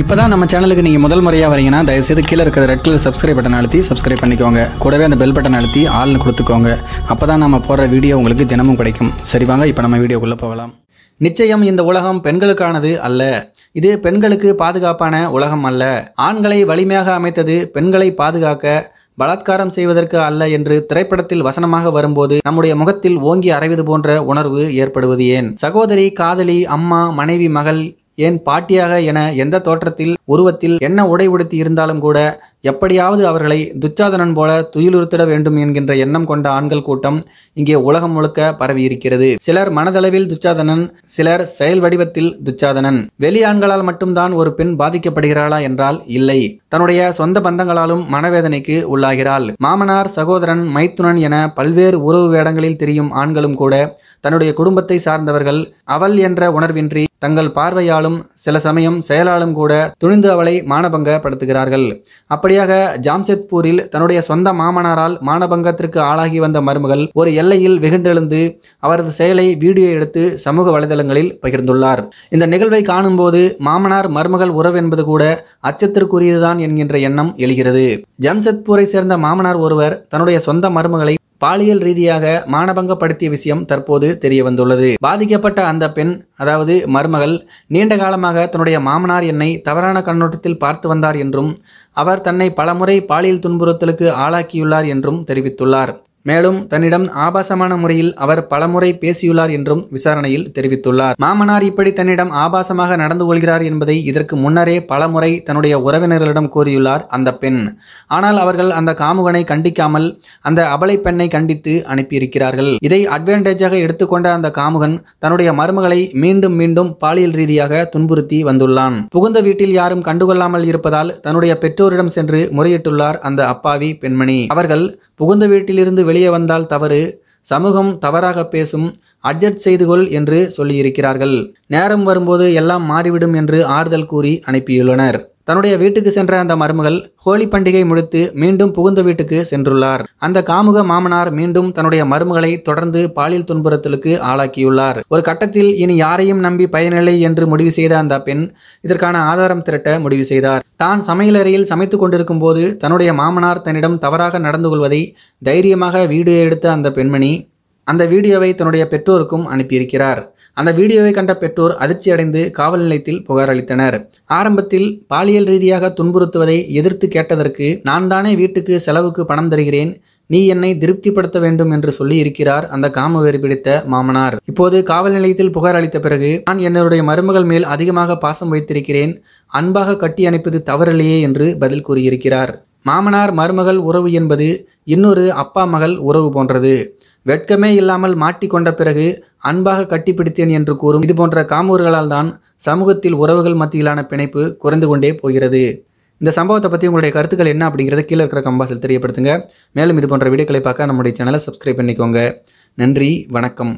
இப்போ தான் நம்ம சேனலுக்கு நீங்கள் முதல் முறையாக வரீங்கன்னா தயவுசெய்து கீழே இருக்கிற ரெட் கலர் சப்ஸ்கிரைப் பட்டன் அழுத்தி சப்ஸ்கிரைப் பண்ணிக்கோங்க கூடவே அந்த பெல் பட்டன் அழுத்தி ஆள்னு கொடுத்துக்கோங்க அப்போ தான் நம்ம போடுற வீடியோ உங்களுக்கு தினமும் கிடைக்கும் சரி வாங்க இப்போ நம்ம வீடியோக்குள்ளே போகலாம் நிச்சயம் இந்த உலகம் பெண்களுக்கானது அல்ல இது பெண்களுக்கு பாதுகாப்பான உலகம் அல்ல ஆண்களை வலிமையாக அமைத்தது பெண்களை பாதுகாக்க பலாத்காரம் செய்வதற்கு அல்ல என்று திரைப்படத்தில் வசனமாக வரும்போது நம்முடைய முகத்தில் ஓங்கி அறைவது போன்ற உணர்வு ஏற்படுவது ஏன் சகோதரி காதலி அம்மா மனைவி மகள் ஏன் பாட்டியாக என எந்த தோற்றத்தில் உருவத்தில் என்ன உடை உடுத்தி இருந்தாலும் கூட எப்படியாவது அவர்களை துச்சாதனன் போல துயிலுறுத்திட வேண்டும் என்கின்ற எண்ணம் கொண்ட ஆண்கள் கூட்டம் இங்கே உலகம் முழுக்க பரவியிருக்கிறது சிலர் மனதளவில் துச்சாதனன் சிலர் செயல் வடிவத்தில் துச்சாதனன் வெளி ஆண்களால் மட்டும்தான் ஒரு பெண் பாதிக்கப்படுகிறாளா என்றால் இல்லை தன்னுடைய சொந்த பந்தங்களாலும் மனவேதனைக்கு உள்ளாகிறாள் மாமனார் சகோதரன் மைத்துனன் என பல்வேறு உறவு வேடங்களில் தெரியும் ஆண்களும் கூட தன்னுடைய குடும்பத்தை சார்ந்தவர்கள் அவள் என்ற உணர்வின்றி தங்கள் பார்வையாலும் சில சமயம் செயலாலும் கூட துணிந்து அவளை மானபங்கப்படுத்துகிறார்கள் அப்படியாக ஜாம்செத்பூரில் தன்னுடைய சொந்த மாமனாரால் மானபங்கத்திற்கு ஆளாகி வந்த மருமகள் ஒரு எல்லையில் வெகுண்டெழுந்து அவரது செயலை வீடியோ எடுத்து சமூக வலைதளங்களில் பகிர்ந்துள்ளார் இந்த நிகழ்வை காணும்போது மாமனார் மருமகள் உறவு என்பது கூட அச்சத்திற்குரியதுதான் என்கின்ற எண்ணம் எழுகிறது ஜாம்செத்பூரை சேர்ந்த மாமனார் ஒருவர் தன்னுடைய சொந்த மருமகளை பாலியல் ரீதியாக மானபங்கப்படுத்திய விஷயம் தற்போது தெரிய வந்துள்ளது பாதிக்கப்பட்ட அந்த பெண் அதாவது மருமகள் நீண்ட காலமாக தன்னுடைய மாமனார் என்னை தவறான கண்ணோட்டத்தில் பார்த்து வந்தார் என்றும் அவர் தன்னை பலமுறை பாலியல் துன்புறுத்தலுக்கு ஆளாக்கியுள்ளார் என்றும் தெரிவித்துள்ளார் மேலும் தன்னிடம் ஆபாசமான முறையில் அவர் பலமுறை பேசியுள்ளார் என்றும் விசாரணையில் தெரிவித்துள்ளார் மாமனார் இப்படி தன்னிடம் ஆபாசமாக நடந்து கொள்கிறார் என்பதை இதற்கு முன்னரே பலமுறை தன்னுடைய உறவினர்களிடம் கூறியுள்ளார் அந்த பெண் ஆனால் அவர்கள் அந்த காமுகனை கண்டிக்காமல் அந்த அபலை பெண்ணை கண்டித்து அனுப்பியிருக்கிறார்கள் இதை அட்வான்டேஜாக எடுத்துக்கொண்ட அந்த காமுகன் தன்னுடைய மருமகளை மீண்டும் மீண்டும் பாலியல் ரீதியாக துன்புறுத்தி வந்துள்ளான் புகுந்த வீட்டில் யாரும் கண்டுகொள்ளாமல் இருப்பதால் தன்னுடைய பெற்றோரிடம் சென்று முறையிட்டுள்ளார் அந்த அப்பாவி பெண்மணி அவர்கள் புகுந்த வீட்டிலிருந்து வெளியே வந்தால் தவறு சமூகம் தவறாக பேசும் அட்ஜஸ்ட் செய்து கொள் என்று சொல்லியிருக்கிறார்கள் நேரம் வரும்போது எல்லாம் மாறிவிடும் என்று ஆறுதல் கூறி அனுப்பியுள்ளனர் தன்னுடைய வீட்டுக்கு சென்ற அந்த மருமகள் ஹோலி பண்டிகை முடித்து மீண்டும் புகுந்த வீட்டுக்கு சென்றுள்ளார் அந்த காமுக மாமனார் மீண்டும் தன்னுடைய மருமகளை தொடர்ந்து பாலியல் துன்புறுத்தலுக்கு ஆளாக்கியுள்ளார் ஒரு கட்டத்தில் இனி யாரையும் நம்பி பயனில்லை என்று முடிவு செய்த அந்த பெண் இதற்கான ஆதாரம் திரட்ட முடிவு செய்தார் தான் சமையலறையில் சமைத்து கொண்டிருக்கும் போது தன்னுடைய மாமனார் தன்னிடம் தவறாக நடந்து கொள்வதை தைரியமாக வீடியோ எடுத்த அந்த பெண்மணி அந்த வீடியோவை தன்னுடைய பெற்றோருக்கும் அனுப்பியிருக்கிறார் அந்த வீடியோவை கண்ட பெற்றோர் அதிர்ச்சியடைந்து காவல் நிலையத்தில் புகார் அளித்தனர் ஆரம்பத்தில் பாலியல் ரீதியாக துன்புறுத்துவதை எதிர்த்து கேட்டதற்கு நான் தானே வீட்டுக்கு செலவுக்கு பணம் தருகிறேன் நீ என்னை திருப்திப்படுத்த வேண்டும் என்று சொல்லி இருக்கிறார் அந்த காமவெறி பிடித்த மாமனார் இப்போது காவல் நிலையத்தில் புகார் அளித்த பிறகு நான் என்னுடைய மருமகள் மேல் அதிகமாக பாசம் வைத்திருக்கிறேன் அன்பாக கட்டி அணைப்பது தவறில்லையே என்று பதில் கூறியிருக்கிறார் மாமனார் மருமகள் உறவு என்பது இன்னொரு அப்பா மகள் உறவு போன்றது வெட்கமே இல்லாமல் மாட்டிக்கொண்ட பிறகு அன்பாக கட்டிப்பிடித்தேன் என்று கூறும் இது போன்ற காமூர்களால் தான் சமூகத்தில் உறவுகள் மத்தியிலான பிணைப்பு குறைந்து கொண்டே போகிறது இந்த சம்பவத்தை பற்றி உங்களுடைய கருத்துக்கள் என்ன அப்படிங்கிறத கீழே இருக்கிற கம்பாசில் தெரியப்படுத்துங்க மேலும் இது போன்ற வீடியோக்களை பார்க்க நம்முடைய சேனலை சப்ஸ்கிரைப் பண்ணிக்கோங்க நன்றி வணக்கம்